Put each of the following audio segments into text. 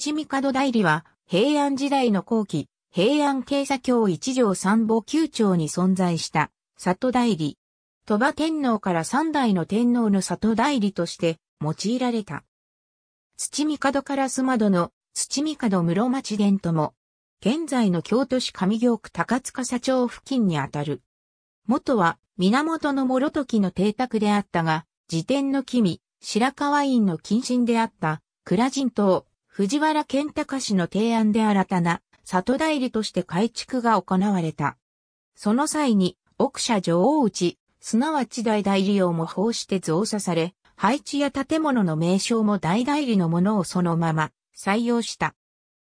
土帝代理は、平安時代の後期、平安警察教一条三母九町に存在した、里代理。鳥羽天皇から三代の天皇の里代理として用いられた。土帝から須窓の土帝室町伝とも、現在の京都市上京区高塚社町付近にあたる。元は源の諸時の邸宅であったが、自天の君、白河院の近親であった、倉人島、藤原健隆氏の提案で新たな里代理として改築が行われた。その際に、奥社女王内、すなわち大代理用も奉して増査され、配置や建物の名称も大代理のものをそのまま採用した。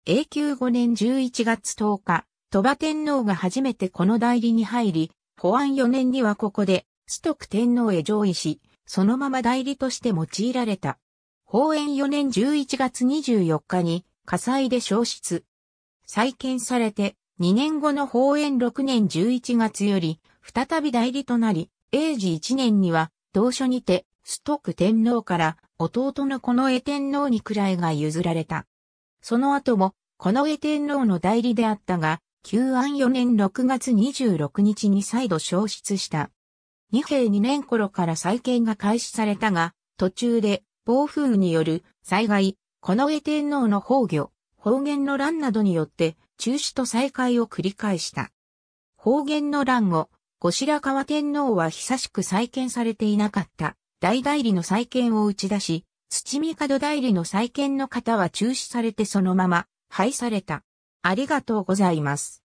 永久5年11月10日、鳥羽天皇が初めてこの代理に入り、保安4年にはここで、須徳天皇へ上位し、そのまま代理として用いられた。法円4年11月24日に火災で消失。再建されて、2年後の法円6年11月より、再び代理となり、英治1年には、同書にて、ストック天皇から弟のこの江天皇に位が譲られた。その後も、この江天皇の代理であったが、旧安4年6月26日に再度消失した。二平2年頃から再建が開始されたが、途中で暴風雨による災害、この上天皇の崩御、方言の乱などによって中止と再開を繰り返した。方言の乱後、後白河天皇は久しく再建されていなかった。大代理の再建を打ち出し、土見門代理の再建の方は中止されてそのまま、廃された。ありがとうございます。